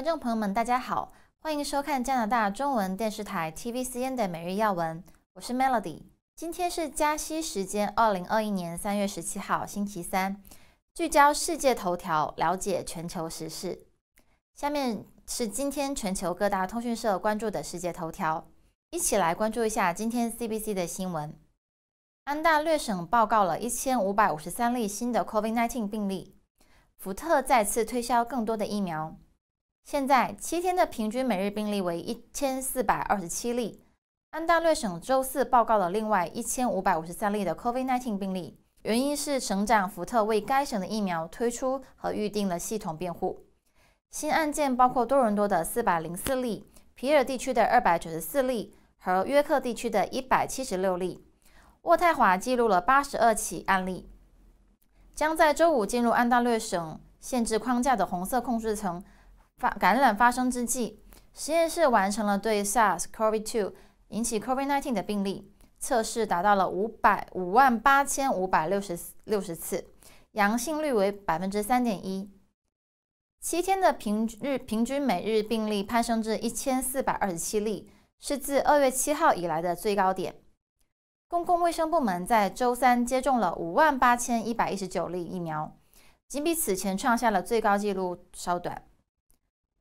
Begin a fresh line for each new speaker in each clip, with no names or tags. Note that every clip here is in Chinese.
观众朋友们，大家好，欢迎收看加拿大中文电视台 t v c n 的每日要闻。我是 Melody。今天是加息时间，二零二一年三月十七号，星期三。聚焦世界头条，了解全球时事。下面是今天全球各大通讯社关注的世界头条，一起来关注一下今天 CBC 的新闻。安大略省报告了一千五百五十三例新的 COVID-19 病例。福特再次推销更多的疫苗。现在七天的平均每日病例为一千四百二十七例。安大略省周四报告了另外一千五百五十三例的 COVID-19 病例，原因是省长福特为该省的疫苗推出和预定了系统辩护。新案件包括多伦多的四百零四例、皮尔地区的二百九十四例和约克地区的一百七十六例。渥太华记录了八十二起案例，将在周五进入安大略省限制框架的红色控制层。发感染发生之际，实验室完成了对 SARS-CoV-2 引起 COVID-19 的病例测试，达到了五百五万八千五百六十六十次，阳性率为百分之三点一。七天的平日平均每日病例攀升至一千四百二十七例，是自二月七号以来的最高点。公共卫生部门在周三接种了五万八千一百一十九例疫苗，仅比此前创下了最高纪录稍短。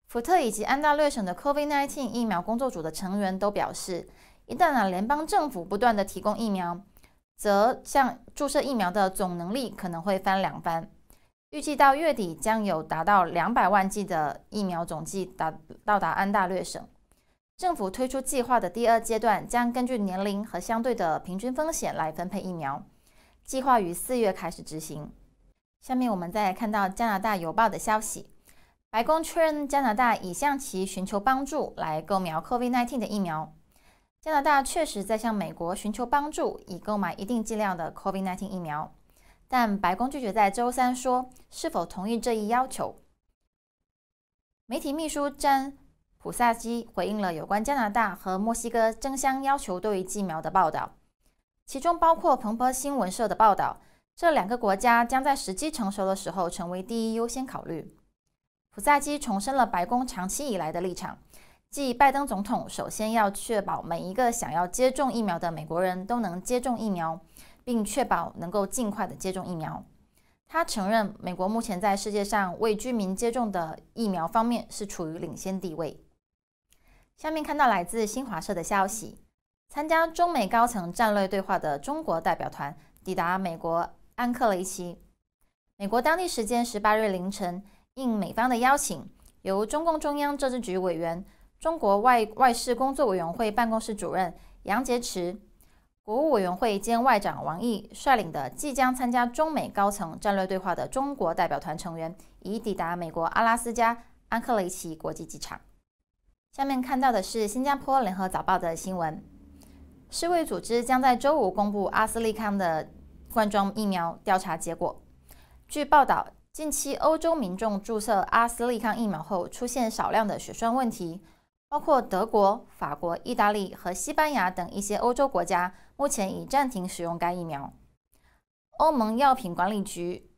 福特以及安大略省的 COVID-19 疫苗工作组的成员都表示，一旦联邦政府不断地提供疫苗，则像注射疫苗的总能力可能会翻两番。预计到月底将有达到两百万剂的疫苗总计达到达安大略省。政府推出计划的第二阶段将根据年龄和相对的平均风险来分配疫苗。计划于四月开始执行。下面我们再来看到加拿大邮报的消息。白宫确认，加拿大已向其寻求帮助来购苗 COVID-19 的疫苗。加拿大确实在向美国寻求帮助，以购买一定剂量的 COVID-19 疫苗，但白宫拒绝在周三说是否同意这一要求。媒体秘书詹普萨基回应了有关加拿大和墨西哥争相要求对疫苗的报道，其中包括彭博新闻社的报道。这两个国家将在时机成熟的时候成为第一优先考虑。萨基重申了白宫长期以来的立场，即拜登总统首先要确保每一个想要接种疫苗的美国人都能接种疫苗，并确保能够尽快的接种疫苗。他承认，美国目前在世界上为居民接种的疫苗方面是处于领先地位。下面看到来自新华社的消息：参加中美高层战略对话的中国代表团抵达美国安克雷奇。美国当地时间十八日凌晨。应美方的邀请，由中共中央政治局委员、中国外外事工作委员会办公室主任杨洁篪、国务委员会兼外长王毅率领的即将参加中美高层战略对话的中国代表团成员，已抵达美国阿拉斯加安克雷奇国际机场。下面看到的是新加坡联合早报的新闻：世卫组织将在周五公布阿斯利康的冠状疫苗调查结果。据报道。近期，欧洲民众注射阿斯利康疫苗后出现少量的血栓问题，包括德国、法国、意大利和西班牙等一些欧洲国家目前已暂停使用该疫苗。欧盟药品管理局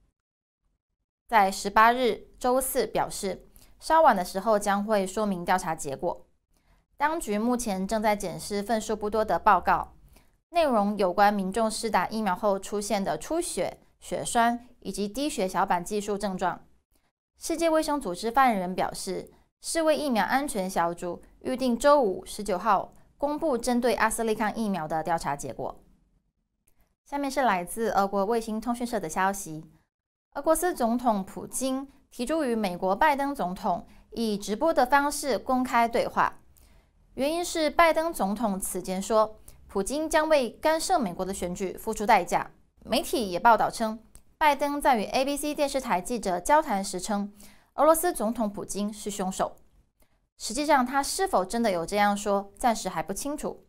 在十八日周四表示，稍晚的时候将会说明调查结果。当局目前正在检视份数不多的报告，内容有关民众试打疫苗后出现的出血、血栓。以及低血小板技术症状。世界卫生组织发言人表示，世卫疫苗安全小组预定周五十九号公布针对阿斯利康疫苗的调查结果。下面是来自俄国卫星通讯社的消息：俄国斯总统普京提出与美国拜登总统以直播的方式公开对话，原因是拜登总统此前说，普京将为干涉美国的选举付出代价。媒体也报道称。拜登在与 ABC 电视台记者交谈时称，俄罗斯总统普京是凶手。实际上，他是否真的有这样说，暂时还不清楚。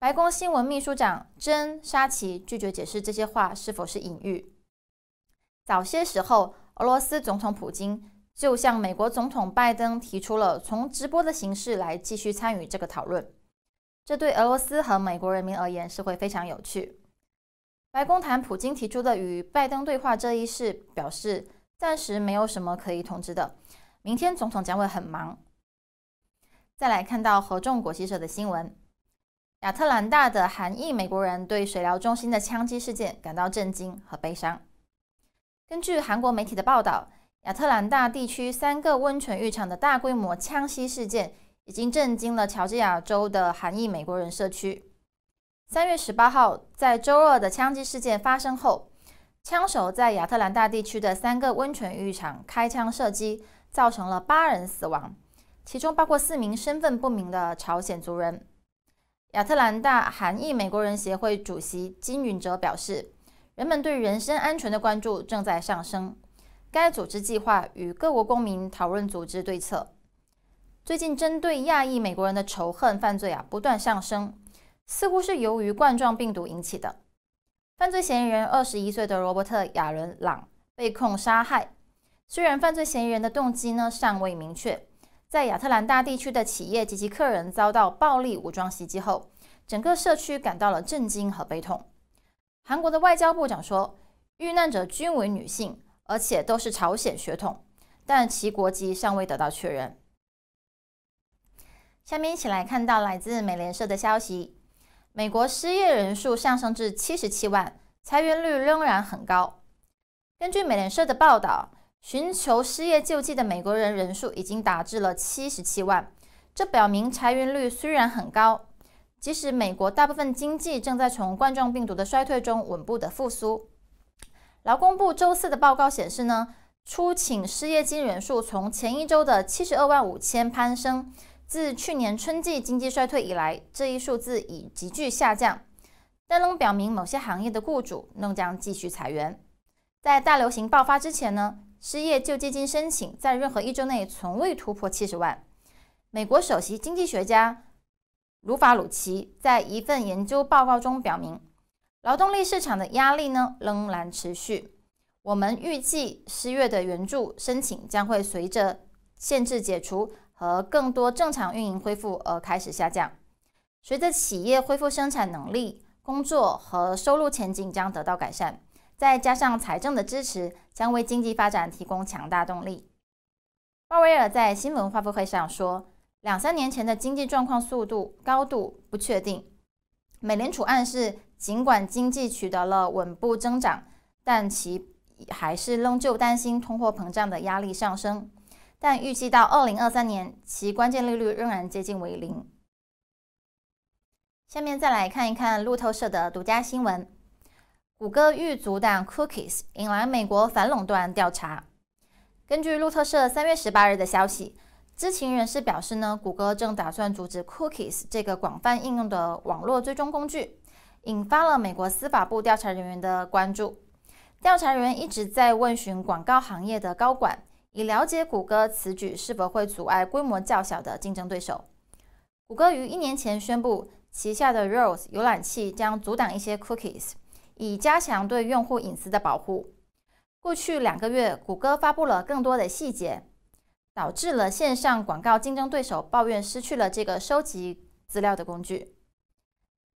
白宫新闻秘书长珍·沙奇拒绝解释这些话是否是隐喻。早些时候，俄罗斯总统普京就向美国总统拜登提出了从直播的形式来继续参与这个讨论，这对俄罗斯和美国人民而言是会非常有趣。白宫谈普京提出的与拜登对话这一事，表示暂时没有什么可以通知的。明天总统将会很忙。再来看到合众国际社的新闻：亚特兰大的韩裔美国人对水疗中心的枪击事件感到震惊和悲伤。根据韩国媒体的报道，亚特兰大地区三个温泉浴场的大规模枪击事件已经震惊了乔治亚州的韩裔美国人社区。三月十八号，在周二的枪击事件发生后，枪手在亚特兰大地区的三个温泉浴场开枪射击，造成了八人死亡，其中包括四名身份不明的朝鲜族人。亚特兰大韩裔美国人协会主席金允哲表示，人们对人身安全的关注正在上升。该组织计划与各国公民讨论组织对策。最近，针对亚裔美国人的仇恨犯罪啊，不断上升。似乎是由于冠状病毒引起的。犯罪嫌疑人二十一岁的罗伯特·亚伦·朗被控杀害。虽然犯罪嫌疑人的动机呢尚未明确，在亚特兰大地区的企业及其客人遭到暴力武装袭击后，整个社区感到了震惊和悲痛。韩国的外交部长说，遇难者均为女性，而且都是朝鲜血统，但其国籍尚未得到确认。下面一起来看到来自美联社的消息。美国失业人数上升至七十七万，裁员率仍然很高。根据美联社的报道，寻求失业救济的美国人人数已经达至了七十七万，这表明裁员率虽然很高，即使美国大部分经济正在从冠状病毒的衰退中稳步的复苏。劳工部周四的报告显示，呢，出请失业金人数从前一周的七十二万五千攀升。自去年春季经济衰退以来，这一数字已急剧下降，但仍表明某些行业的雇主仍将继续裁员。在大流行爆发之前呢，失业救济金申请在任何一周内从未突破七十万。美国首席经济学家卢法鲁奇在一份研究报告中表明，劳动力市场的压力呢仍然持续。我们预计失业的援助申请将会随着限制解除。和更多正常运营恢复而开始下降。随着企业恢复生产能力、工作和收入前景将得到改善，再加上财政的支持，将为经济发展提供强大动力。鲍威尔在新闻发布会上说：“两三年前的经济状况速度、高度不确定。”美联储暗示，尽管经济取得了稳步增长，但其还是仍旧担心通货膨胀的压力上升。但预计到二零二三年，其关键利率仍然接近为零。下面再来看一看路透社的独家新闻：谷歌欲阻挡 Cookies，引来美国反垄断调查。根据路透社三月十八日的消息，知情人士表示，呢谷歌正打算阻止 Cookies 这个广泛应用的网络追踪工具，引发了美国司法部调查人员的关注。调查人员一直在问询广告行业的高管。以了解谷歌此举是否会阻碍规模较小的竞争对手。谷歌于一年前宣布，旗下的 r o s e 浏览器将阻挡一些 cookies，以加强对用户隐私的保护。过去两个月，谷歌发布了更多的细节，导致了线上广告竞争对手抱怨失去了这个收集资料的工具。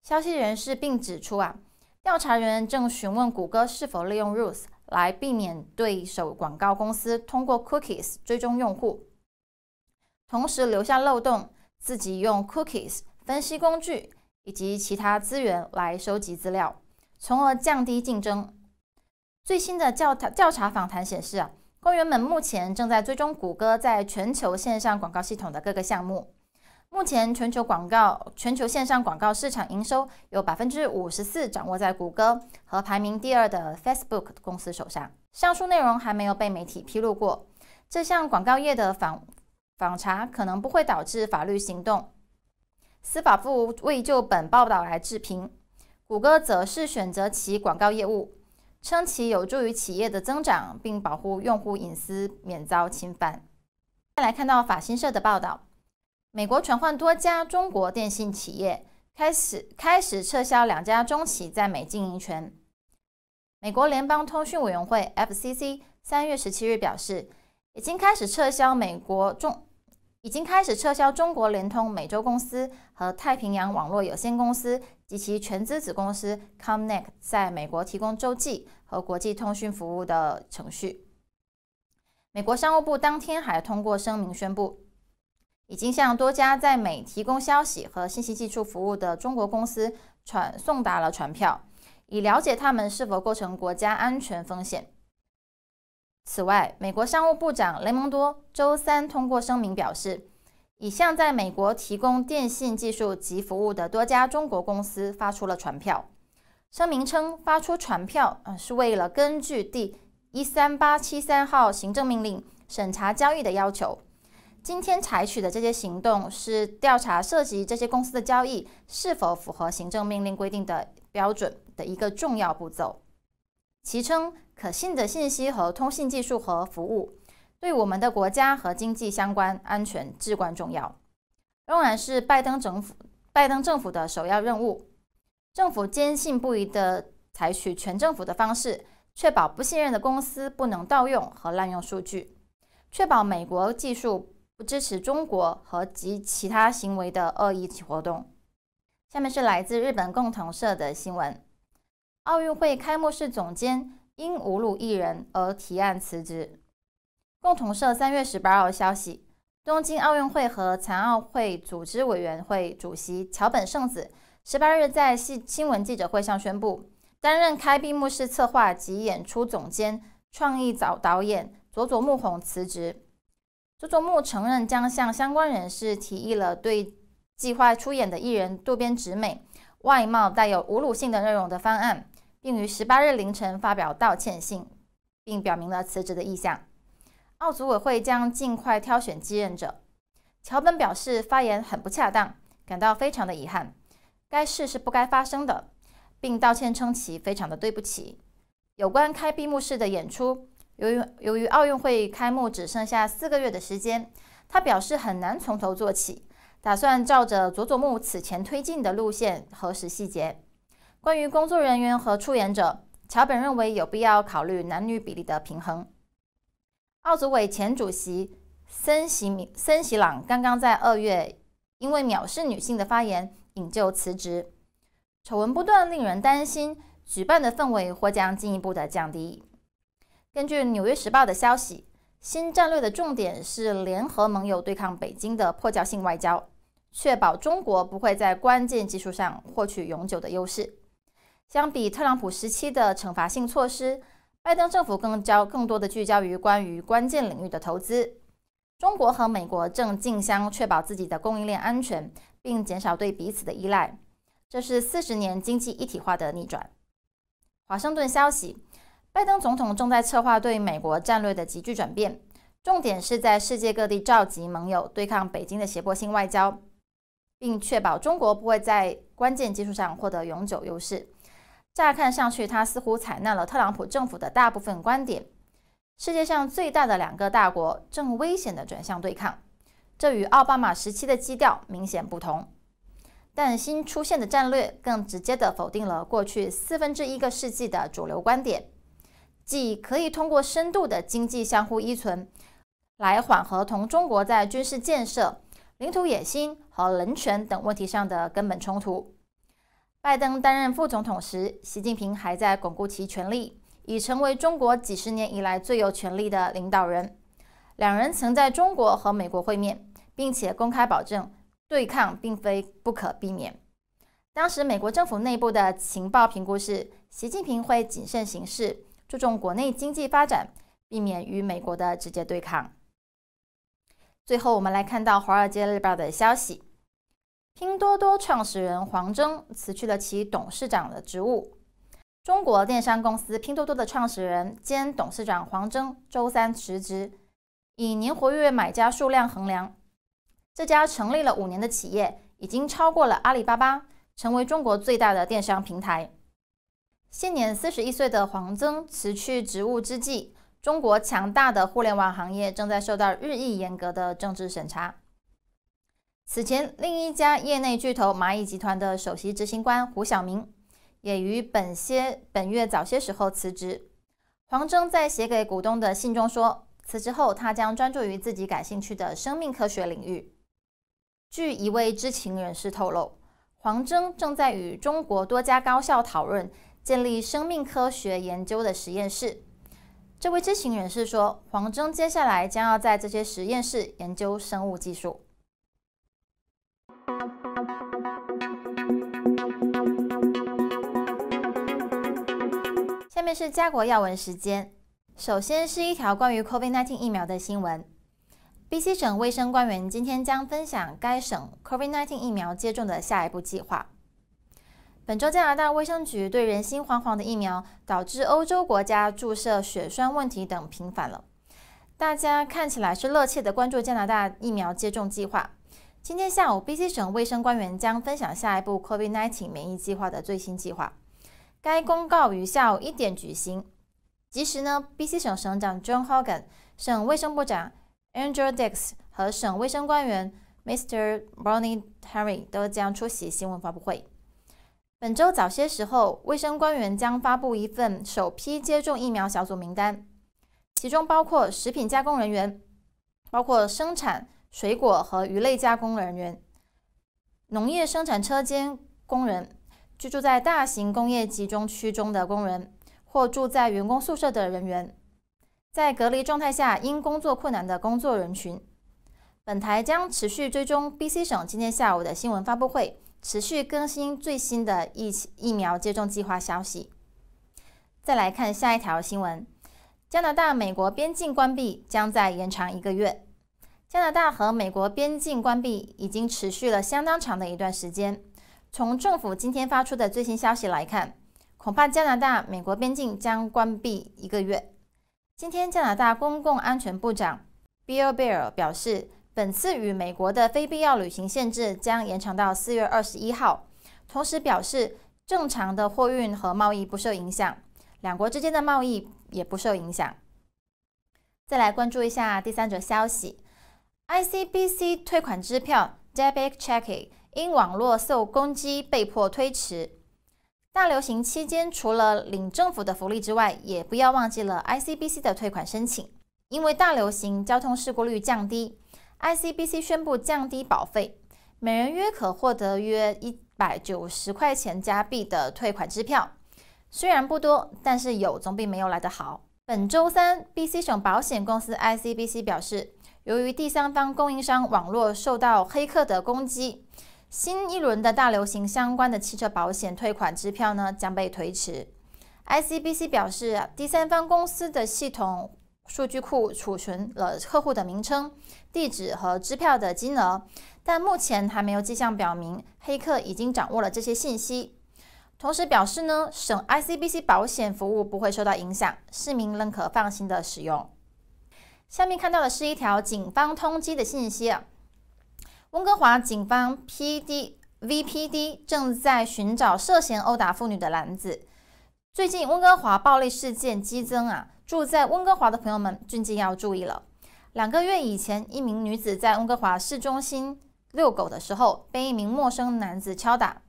消息人士并指出啊，调查人员正询问谷歌是否利用 r o s e 来避免对手广告公司通过 cookies 追踪用户，同时留下漏洞，自己用 cookies 分析工具以及其他资源来收集资料，从而降低竞争。最新的调调查访谈显示啊，官员们目前正在追踪谷歌在全球线上广告系统的各个项目。目前，全球广告、全球线上广告市场营收有百分之五十四掌握在谷歌和排名第二的 Facebook 公司手上。上述内容还没有被媒体披露过。这项广告业的访访查可能不会导致法律行动。司法部未就本报道来置评。谷歌则是选择其广告业务，称其有助于企业的增长，并保护用户隐私免遭侵犯。再来看到法新社的报道。美国传唤多家中国电信企业，开始开始撤销两家中企在美经营权。美国联邦通讯委员会 （FCC） 三月十七日表示，已经开始撤销美国中已经开始撤销中国联通美洲公司和太平洋网络有限公司及其全资子公司 ComNet 在美国提供洲际和国际通讯服务的程序。美国商务部当天还通过声明宣布。已经向多家在美提供消息和信息技术服务的中国公司传送达了传票，以了解他们是否构成国家安全风险。此外，美国商务部长雷蒙多周三通过声明表示，已向在美国提供电信技术及服务的多家中国公司发出了传票。声明称，发出传票，嗯，是为了根据第一三八七三号行政命令审查交易的要求。今天采取的这些行动是调查涉及这些公司的交易是否符合行政命令规定的标准的一个重要步骤。其称，可信的信息和通信技术和服务对我们的国家和经济相关安全至关重要，仍然是拜登政府拜登政府的首要任务。政府坚信不疑地采取全政府的方式，确保不信任的公司不能盗用和滥用数据，确保美国技术。不支持中国和及其他行为的恶意活动。下面是来自日本共同社的新闻：奥运会开幕式总监因侮辱艺人而提案辞职。共同社三月十八号消息，东京奥运会和残奥会组织委员会主席桥本圣子十八日在新新闻记者会上宣布，担任开闭幕式策划及演出总监、创意导导演佐佐木弘辞职。佐佐木承认将向相关人士提议了对计划出演的艺人渡边直美外貌带有侮辱性的内容的方案，并于十八日凌晨发表道歉信，并表明了辞职的意向。奥组委会将尽快挑选继任者。桥本表示发言很不恰当，感到非常的遗憾，该事是不该发生的，并道歉称其非常的对不起。有关开闭幕式的演出。由于由于奥运会开幕只剩下四个月的时间，他表示很难从头做起，打算照着佐佐木此前推进的路线核实细节。关于工作人员和出演者，桥本认为有必要考虑男女比例的平衡。奥组委前主席森喜明森喜朗刚刚在二月因为藐视女性的发言引咎辞职，丑闻不断，令人担心举办的氛围或将进一步的降低。根据《纽约时报》的消息，新战略的重点是联合盟友对抗北京的破交性外交，确保中国不会在关键技术上获取永久的优势。相比特朗普时期的惩罚性措施，拜登政府更交更多的聚焦于关于关键领域的投资。中国和美国正竞相确保自己的供应链安全，并减少对彼此的依赖。这是四十年经济一体化的逆转。华盛顿消息。拜登总统正在策划对美国战略的急剧转变，重点是在世界各地召集盟友对抗北京的胁迫性外交，并确保中国不会在关键技术上获得永久优势。乍看上去，他似乎采纳了特朗普政府的大部分观点。世界上最大的两个大国正危险地转向对抗，这与奥巴马时期的基调明显不同。但新出现的战略更直接地否定了过去四分之一个世纪的主流观点。既可以通过深度的经济相互依存，来缓和同中国在军事建设、领土野心和人权等问题上的根本冲突。拜登担任副总统时，习近平还在巩固其权力，已成为中国几十年以来最有权力的领导人。两人曾在中国和美国会面，并且公开保证对抗并非不可避免。当时，美国政府内部的情报评估是习近平会谨慎行事。注重国内经济发展，避免与美国的直接对抗。最后，我们来看到华尔街日报的消息：拼多多创始人黄峥辞去了其董事长的职务。中国电商公司拼多多的创始人兼董事长黄峥周三辞职。以年活跃买家数量衡量，这家成立了五年的企业已经超过了阿里巴巴，成为中国最大的电商平台。现年四十一岁的黄峥辞去职务之际，中国强大的互联网行业正在受到日益严格的政治审查。此前，另一家业内巨头蚂蚁集团的首席执行官胡晓明也于本些本月早些时候辞职。黄峥在写给股东的信中说，辞职后他将专注于自己感兴趣的生命科学领域。据一位知情人士透露，黄峥正在与中国多家高校讨论。建立生命科学研究的实验室，这位知情人士说，黄忠接下来将要在这些实验室研究生物技术。下面是家国要闻时间，首先是一条关于 COVID-19 疫苗的新闻。BC 省卫生官员今天将分享该省 COVID-19 疫苗接种的下一步计划。本周，加拿大卫生局对人心惶惶的疫苗导致欧洲国家注射血栓问题等频繁了。大家看起来是热切的关注加拿大疫苗接种计划。今天下午，BC 省卫生官员将分享下一步 COVID-19 免疫计划的最新计划。该公告于下午一点举行。及时呢，BC 省省长 John Hogan、省卫生部长 Andrew Dix 和省卫生官员 Mr. b o n n i e h e r r y 都将出席新闻发布会。本周早些时候，卫生官员将发布一份首批接种疫苗小组名单，其中包括食品加工人员，包括生产水果和鱼类加工人员、农业生产车间工人、居住在大型工业集中区中的工人或住在员工宿舍的人员，在隔离状态下因工作困难的工作人群。本台将持续追踪 BC 省今天下午的新闻发布会。持续更新最新的疫疫苗接种计划消息。再来看下一条新闻：加拿大美国边境关闭将再延长一个月。加拿大和美国边境关闭已经持续了相当长的一段时间。从政府今天发出的最新消息来看，恐怕加拿大美国边境将关闭一个月。今天，加拿大公共安全部长 Bill b e a r 表示。本次与美国的非必要旅行限制将延长到四月二十一号，同时表示正常的货运和贸易不受影响，两国之间的贸易也不受影响。再来关注一下第三者消息，ICBC 退款支票 （debit c h e c k g 因网络受攻击被迫推迟。大流行期间，除了领政府的福利之外，也不要忘记了 ICBC 的退款申请，因为大流行交通事故率降低。ICBC 宣布降低保费，每人约可获得约一百九十块钱加币的退款支票。虽然不多，但是有总比没有来得好。本周三，BC 省保险公司 ICBC 表示，由于第三方供应商网络受到黑客的攻击，新一轮的大流行相关的汽车保险退款支票呢将被推迟。ICBC 表示，第三方公司的系统。数据库储存了客户的名称、地址和支票的金额，但目前还没有迹象表明黑客已经掌握了这些信息。同时表示呢，省 ICBC 保险服务不会受到影响，市民仍可放心的使用。下面看到的是一条警方通缉的信息，温哥华警方 P.D.V.P.D 正在寻找涉嫌殴打妇女的男子。最近温哥华暴力事件激增啊。住在温哥华的朋友们，最近要注意了。两个月以前，一名女子在温哥华市中心遛狗的时候，被一名陌生男子敲打。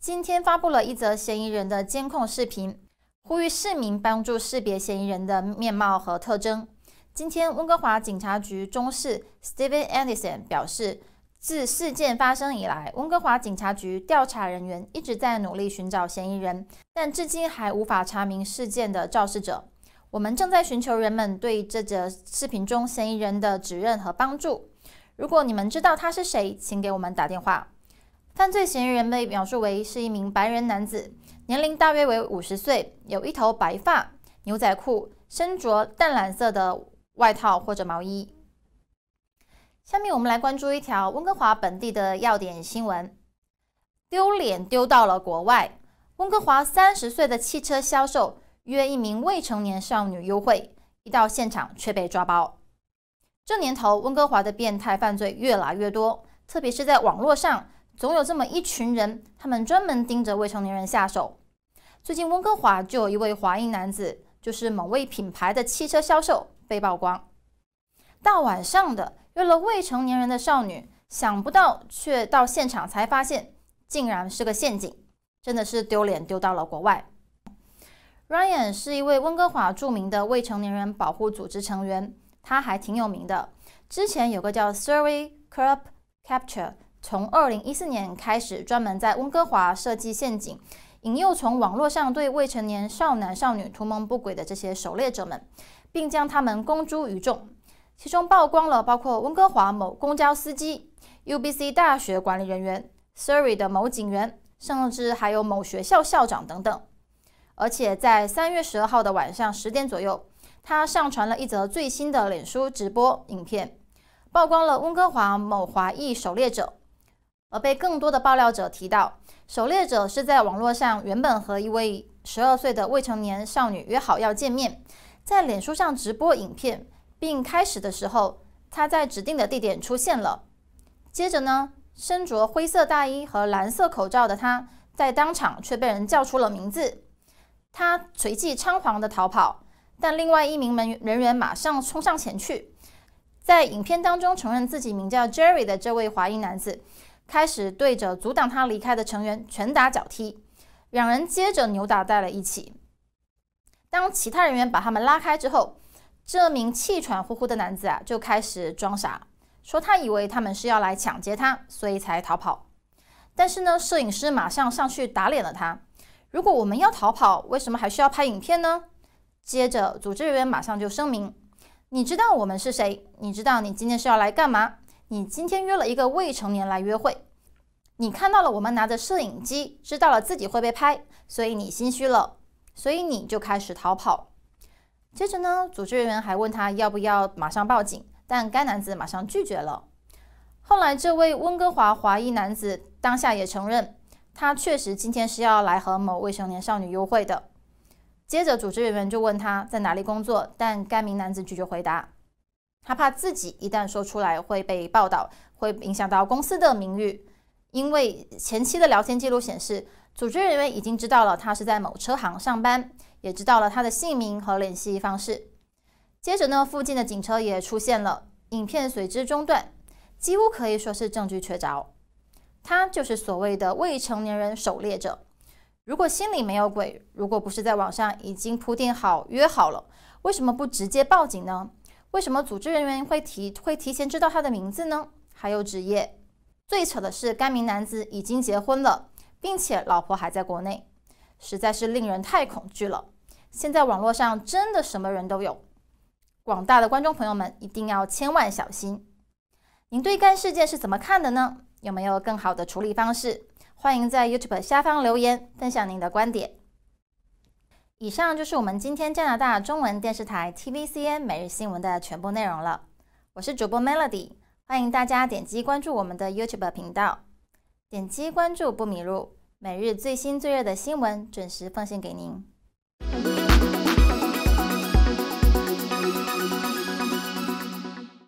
今天发布了一则嫌疑人的监控视频，呼吁市民帮助识别嫌疑人的面貌和特征。今天，温哥华警察局中士 s t e v e n Anderson 表示，自事件发生以来，温哥华警察局调查人员一直在努力寻找嫌疑人，但至今还无法查明事件的肇事者。我们正在寻求人们对这则视频中嫌疑人的指认和帮助。如果你们知道他是谁，请给我们打电话。犯罪嫌疑人被描述为是一名白人男子，年龄大约为五十岁，有一头白发，牛仔裤，身着淡蓝色的外套或者毛衣。下面我们来关注一条温哥华本地的要点新闻：丢脸丢到了国外。温哥华三十岁的汽车销售。约一名未成年少女幽会，一到现场却被抓包。这年头，温哥华的变态犯罪越来越多，特别是在网络上，总有这么一群人，他们专门盯着未成年人下手。最近，温哥华就有一位华裔男子，就是某位品牌的汽车销售被曝光。大晚上的约了未成年人的少女，想不到却到现场才发现，竟然是个陷阱，真的是丢脸丢到了国外。Ryan 是一位温哥华著名的未成年人保护组织成员，他还挺有名的。之前有个叫 s u r i e y c r o p Capture，从2014年开始，专门在温哥华设计陷阱，引诱从网络上对未成年少男少女图谋不轨的这些狩猎者们，并将他们公诸于众。其中曝光了包括温哥华某公交司机、UBC 大学管理人员、Surrey 的某警员，甚至还有某学校校长等等。而且在三月十二号的晚上十点左右，他上传了一则最新的脸书直播影片，曝光了温哥华某华裔狩猎者。而被更多的爆料者提到，狩猎者是在网络上原本和一位十二岁的未成年少女约好要见面，在脸书上直播影片，并开始的时候他在指定的地点出现了。接着呢，身着灰色大衣和蓝色口罩的他，在当场却被人叫出了名字。他随即仓皇的逃跑，但另外一名门人员马上冲上前去。在影片当中承认自己名叫 Jerry 的这位华裔男子，开始对着阻挡他离开的成员拳打脚踢，两人接着扭打在了一起。当其他人员把他们拉开之后，这名气喘呼呼的男子啊就开始装傻，说他以为他们是要来抢劫他，所以才逃跑。但是呢，摄影师马上上去打脸了他。如果我们要逃跑，为什么还需要拍影片呢？接着，组织人员马上就声明：“你知道我们是谁？你知道你今天是要来干嘛？你今天约了一个未成年来约会，你看到了我们拿着摄影机，知道了自己会被拍，所以你心虚了，所以你就开始逃跑。”接着呢，组织人员还问他要不要马上报警，但该男子马上拒绝了。后来，这位温哥华华裔男子当下也承认。他确实今天是要来和某未成年少女幽会的。接着，组织人员就问他在哪里工作，但该名男子拒绝回答，他怕自己一旦说出来会被报道，会影响到公司的名誉。因为前期的聊天记录显示，组织人员已经知道了他是在某车行上班，也知道了他的姓名和联系方式。接着呢，附近的警车也出现了，影片随之中断，几乎可以说是证据确凿。他就是所谓的未成年人狩猎者。如果心里没有鬼，如果不是在网上已经铺垫好约好了，为什么不直接报警呢？为什么组织人员会提会提前知道他的名字呢？还有职业。最扯的是，该名男子已经结婚了，并且老婆还在国内，实在是令人太恐惧了。现在网络上真的什么人都有，广大的观众朋友们一定要千万小心。您对该事件是怎么看的呢？有没有更好的处理方式？欢迎在 YouTube 下方留言，分享您的观点。以上就是我们今天加拿大中文电视台 TVCN 每日新闻的全部内容了。我是主播 Melody，欢迎大家点击关注我们的 YouTube 频道，点击关注不迷路，每日最新最热的新闻准时奉献给您。